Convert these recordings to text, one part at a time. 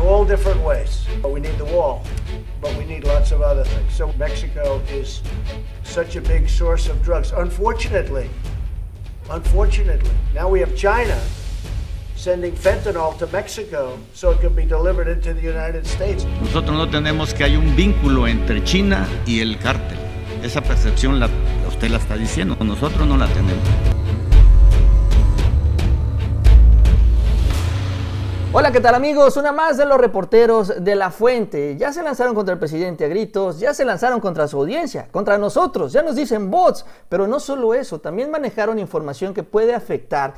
all different ways. But we need the wall, but we need lots of other things. So Mexico is such a big source of drugs. Unfortunately, unfortunately, now we have China sending fentanyl to Mexico so it can be delivered into the United States. Nosotros no tenemos que hay un vínculo entre China y el cártel. Esa percepción la, usted la está diciendo, nosotros no la tenemos. Hola, ¿qué tal amigos? Una más de los reporteros de la fuente. Ya se lanzaron contra el presidente a gritos, ya se lanzaron contra su audiencia, contra nosotros, ya nos dicen bots, pero no solo eso, también manejaron información que puede afectar,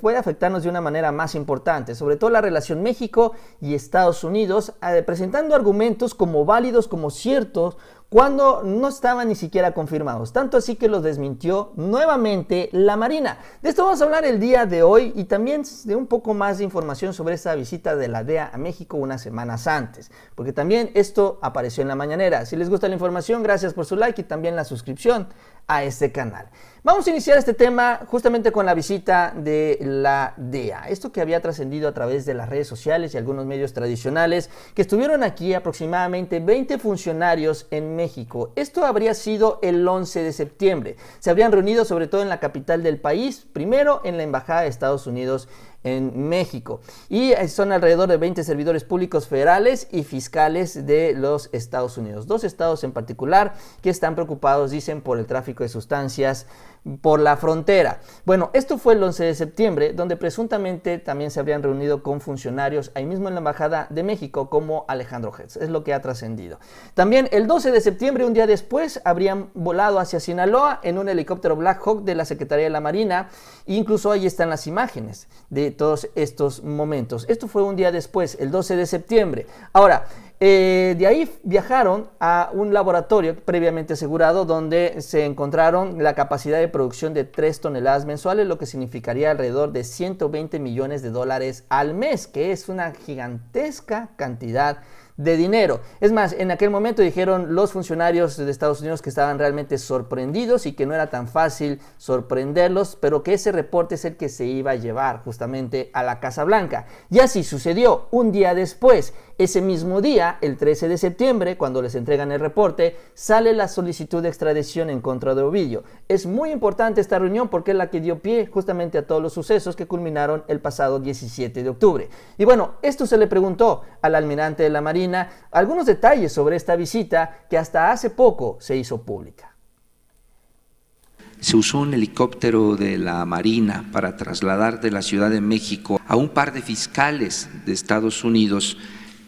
puede afectarnos de una manera más importante, sobre todo la relación México y Estados Unidos, eh, presentando argumentos como válidos, como ciertos cuando no estaban ni siquiera confirmados. Tanto así que los desmintió nuevamente la Marina. De esto vamos a hablar el día de hoy y también de un poco más de información sobre esta visita de la DEA a México unas semanas antes, porque también esto apareció en la mañanera. Si les gusta la información, gracias por su like y también la suscripción a este canal. Vamos a iniciar este tema justamente con la visita de la DEA. Esto que había trascendido a través de las redes sociales y algunos medios tradicionales, que estuvieron aquí aproximadamente 20 funcionarios en México. Esto habría sido el 11 de septiembre. Se habrían reunido sobre todo en la capital del país, primero en la Embajada de Estados Unidos en México. Y eh, son alrededor de 20 servidores públicos federales y fiscales de los Estados Unidos. Dos estados en particular que están preocupados, dicen, por el tráfico de sustancias por la frontera. Bueno, esto fue el 11 de septiembre, donde presuntamente también se habrían reunido con funcionarios ahí mismo en la Embajada de México, como Alejandro Hertz. Es lo que ha trascendido. También el 12 de septiembre, un día después, habrían volado hacia Sinaloa en un helicóptero Black Hawk de la Secretaría de la Marina. incluso ahí están las imágenes de todos estos momentos. Esto fue un día después, el 12 de septiembre. Ahora, eh, de ahí viajaron a un laboratorio previamente asegurado donde se encontraron la capacidad de producción de 3 toneladas mensuales, lo que significaría alrededor de 120 millones de dólares al mes, que es una gigantesca cantidad de dinero. Es más, en aquel momento dijeron los funcionarios de Estados Unidos que estaban realmente sorprendidos y que no era tan fácil sorprenderlos, pero que ese reporte es el que se iba a llevar justamente a la Casa Blanca. Y así sucedió. Un día después, ese mismo día, el 13 de septiembre, cuando les entregan el reporte, sale la solicitud de extradición en contra de Ovidio. Es muy importante esta reunión porque es la que dio pie justamente a todos los sucesos que culminaron el pasado 17 de octubre. Y bueno, esto se le preguntó al almirante de la Marina algunos detalles sobre esta visita que hasta hace poco se hizo pública. Se usó un helicóptero de la Marina para trasladar de la Ciudad de México a un par de fiscales de Estados Unidos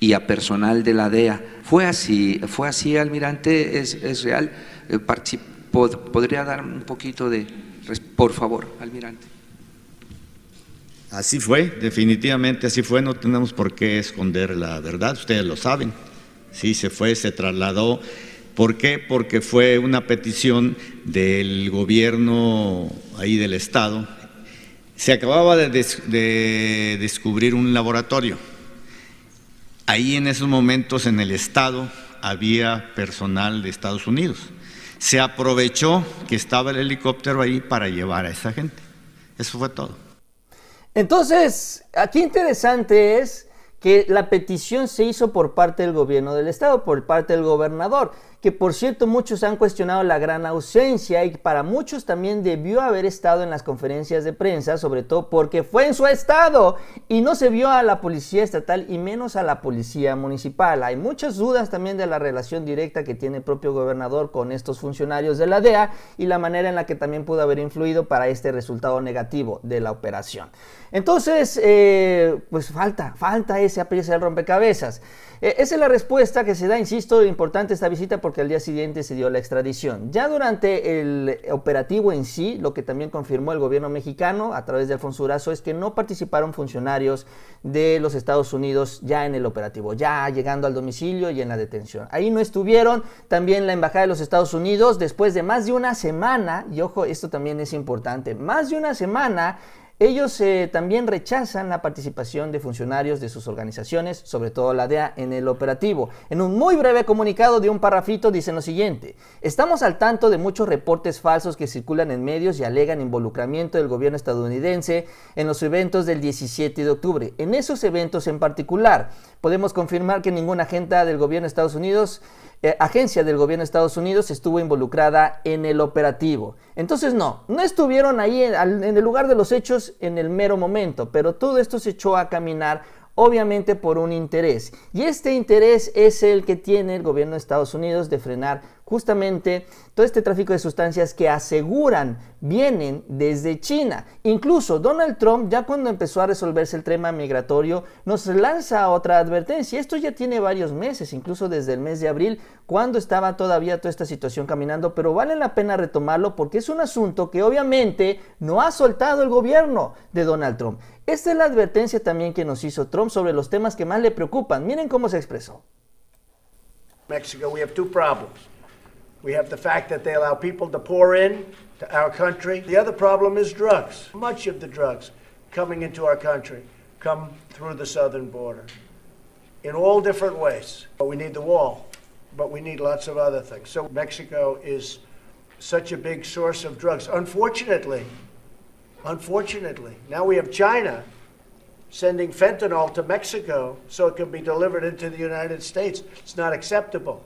y a personal de la DEA. Fue así, fue así, almirante, es, real. Eh, ¿Podría dar un poquito de, por favor, almirante? Así fue, definitivamente así fue, no tenemos por qué esconder la verdad, ustedes lo saben. Sí, se fue, se trasladó. ¿Por qué? Porque fue una petición del gobierno ahí del Estado. Se acababa de descubrir un laboratorio Ahí en esos momentos en el Estado había personal de Estados Unidos. Se aprovechó que estaba el helicóptero ahí para llevar a esa gente. Eso fue todo. Entonces, aquí interesante es que la petición se hizo por parte del gobierno del estado, por parte del gobernador que por cierto muchos han cuestionado la gran ausencia y para muchos también debió haber estado en las conferencias de prensa, sobre todo porque fue en su estado y no se vio a la policía estatal y menos a la policía municipal. Hay muchas dudas también de la relación directa que tiene el propio gobernador con estos funcionarios de la DEA y la manera en la que también pudo haber influido para este resultado negativo de la operación. Entonces, eh, pues falta, falta ese aprieto del rompecabezas. Eh, esa es la respuesta que se da, insisto, importante esta visita porque al día siguiente se dio la extradición. Ya durante el operativo en sí, lo que también confirmó el gobierno mexicano a través de Alfonso Urazo es que no participaron funcionarios de los Estados Unidos ya en el operativo, ya llegando al domicilio y en la detención. Ahí no estuvieron, también la Embajada de los Estados Unidos, después de más de una semana, y ojo, esto también es importante, más de una semana ellos eh, también rechazan la participación de funcionarios de sus organizaciones, sobre todo la DEA, en el operativo. En un muy breve comunicado de un parrafito dicen lo siguiente, estamos al tanto de muchos reportes falsos que circulan en medios y alegan involucramiento del gobierno estadounidense en los eventos del 17 de octubre. En esos eventos en particular, podemos confirmar que ninguna agenda del gobierno Estados Unidos eh, agencia del gobierno de Estados Unidos estuvo involucrada en el operativo. Entonces no, no estuvieron ahí en el lugar de los hechos en el mero momento, pero todo esto se echó a caminar obviamente por un interés. Y este interés es el que tiene el gobierno de Estados Unidos de frenar justamente todo este tráfico de sustancias que aseguran vienen desde China. Incluso Donald Trump, ya cuando empezó a resolverse el tema migratorio, nos lanza otra advertencia. Esto ya tiene varios meses, incluso desde el mes de abril, cuando estaba todavía toda esta situación caminando, pero vale la pena retomarlo porque es un asunto que obviamente no ha soltado el gobierno de Donald Trump. Esta es la advertencia también que nos hizo Trump sobre los temas que más le preocupan. Miren cómo se expresó. Mexico, we have two We have the fact that they allow people to pour in to our country. The other problem is drugs. Much of the drugs coming into our country come through the southern border in all different ways. But we need the wall, but we need lots of other things. So Mexico is such a big source of drugs. Unfortunately, unfortunately, now we have China sending fentanyl to Mexico so it can be delivered into the United States. It's not acceptable.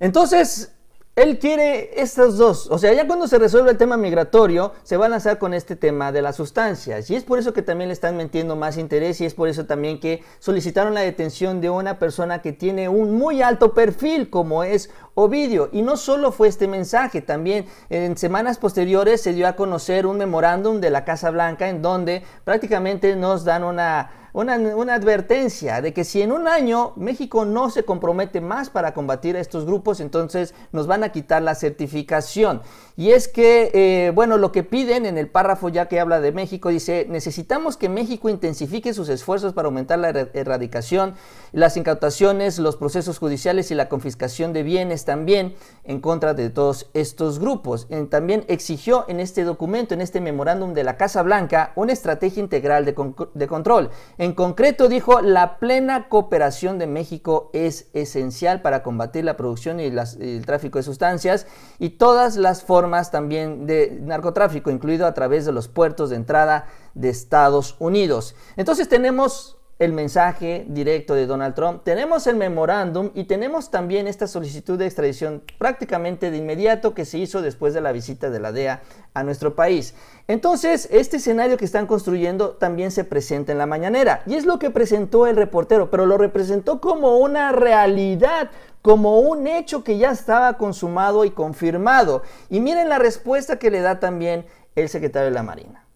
Entonces, él quiere estos dos. O sea, ya cuando se resuelve el tema migratorio, se va a lanzar con este tema de las sustancias. Y es por eso que también le están metiendo más interés y es por eso también que solicitaron la detención de una persona que tiene un muy alto perfil, como es Ovidio. Y no solo fue este mensaje, también en semanas posteriores se dio a conocer un memorándum de la Casa Blanca en donde prácticamente nos dan una una, advertencia de que si en un año México no se compromete más para combatir a estos grupos, entonces nos van a quitar la certificación. Y es que, eh, bueno, lo que piden en el párrafo ya que habla de México, dice, necesitamos que México intensifique sus esfuerzos para aumentar la er-, erradicación, las incautaciones, los procesos judiciales y la confiscación de bienes también en contra de todos estos grupos. también exigió en este documento, en este memorándum de la Casa Blanca, una estrategia integral de control en concreto dijo, la plena cooperación de México es esencial para combatir la producción y, el tráfico de sustancias y todas las formas también de narcotráfico, incluido a través de los puertos de entrada de Estados Unidos. Entonces tenemos el mensaje directo de Donald Trump, tenemos el memorándum y tenemos también esta solicitud de extradición prácticamente de inmediato que se hizo después de la visita de la DEA a nuestro país. Entonces, este escenario que están construyendo también se presenta en la mañanera y es lo que presentó el reportero, pero lo representó como una realidad, como un hecho que ya estaba consumado y confirmado. Y miren la respuesta que le da también el secretario de la Marina.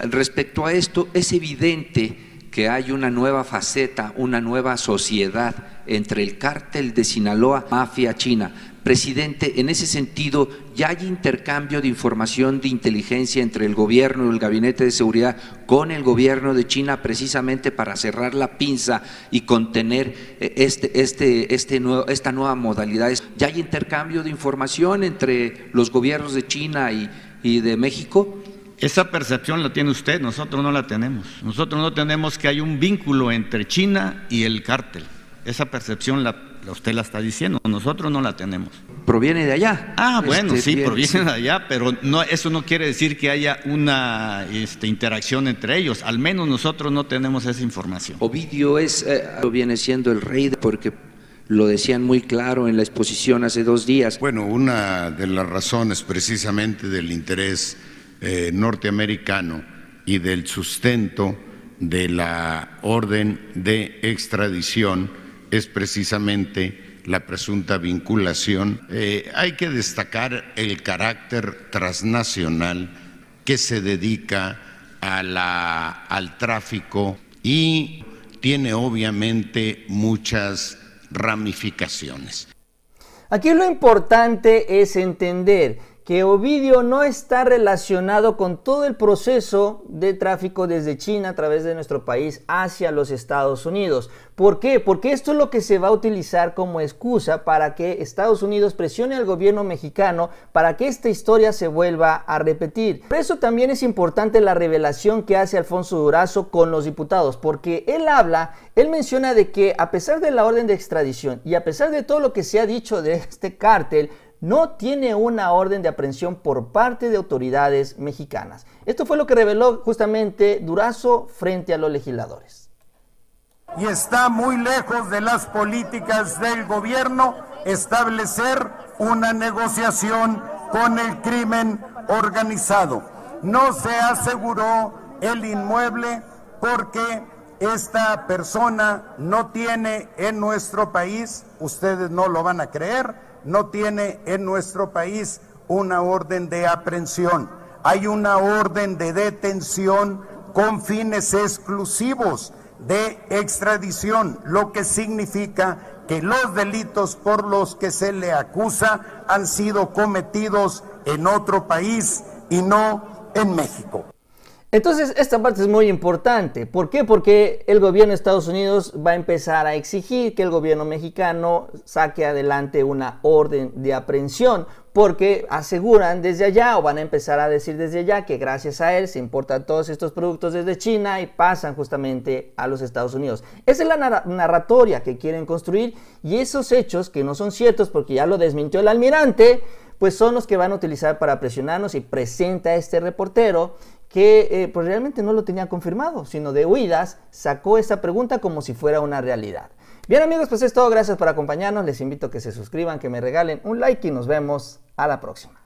Respecto a esto, es evidente que hay una nueva faceta, una nueva sociedad entre el cártel de Sinaloa, mafia china. Presidente, en ese sentido, ¿ya hay intercambio de información de inteligencia entre el gobierno y el gabinete de seguridad con el gobierno de China precisamente para cerrar la pinza y contener eh, este, este, este nuevo, esta nueva modalidad? ¿Ya hay intercambio de información entre los gobiernos de China y, y de México? Esa percepción la tiene usted, nosotros no la tenemos. Nosotros no tenemos que hay un vínculo entre China y el cártel. Esa percepción la, usted la está diciendo, nosotros no la tenemos. Proviene de allá. Ah, este, bueno, sí, proviene de allá, pero no, eso no quiere decir que haya una este, interacción entre ellos. Al menos nosotros no tenemos esa información. Ovidio es, eh, lo viene siendo el rey porque lo decían muy claro en la exposición hace dos días. Bueno, una de las razones precisamente del interés eh, norteamericano y del sustento de la orden de extradición es precisamente la presunta vinculación. Eh, hay que destacar el carácter transnacional que se dedica a la, al tráfico y tiene obviamente muchas ramificaciones. Aquí lo importante es entender que Ovidio no está relacionado con todo el proceso de tráfico desde China a través de nuestro país hacia los Estados Unidos. ¿Por qué? Porque esto es lo que se va a utilizar como excusa para que Estados Unidos presione al gobierno mexicano para que esta historia se vuelva a repetir. Por eso también es importante la revelación que hace Alfonso Durazo con los diputados, porque él habla, él menciona de que a pesar de la orden de extradición y a pesar de todo lo que se ha dicho de este cártel, no tiene una orden de aprehensión por parte de autoridades mexicanas. Esto fue lo que reveló justamente Durazo frente a los legisladores. Y está muy lejos de las políticas del gobierno establecer una negociación con el crimen organizado. No se aseguró el inmueble porque esta persona no tiene en nuestro país, ustedes no lo van a creer, no tiene en nuestro país una orden de aprehensión. Hay una orden de detención con fines exclusivos de extradición, lo que significa que los delitos por los que se le acusa han sido cometidos en otro país y no en México. Entonces, esta parte es muy importante. ¿Por qué? Porque el gobierno de Estados Unidos va a empezar a exigir que el gobierno mexicano saque adelante una orden de aprehensión, porque aseguran desde allá o van a empezar a decir desde allá que gracias a él se importan todos estos productos desde China y pasan justamente a los Estados Unidos. Esa es la narratoria que quieren construir y esos hechos que no son ciertos porque ya lo desmintió el almirante, pues son los que van a utilizar para presionarnos y presenta a este reportero que eh, pues realmente no lo tenía confirmado, sino de huidas sacó esa pregunta como si fuera una realidad. Bien amigos, pues es todo, gracias por acompañarnos, les invito a que se suscriban, que me regalen un like y nos vemos a la próxima.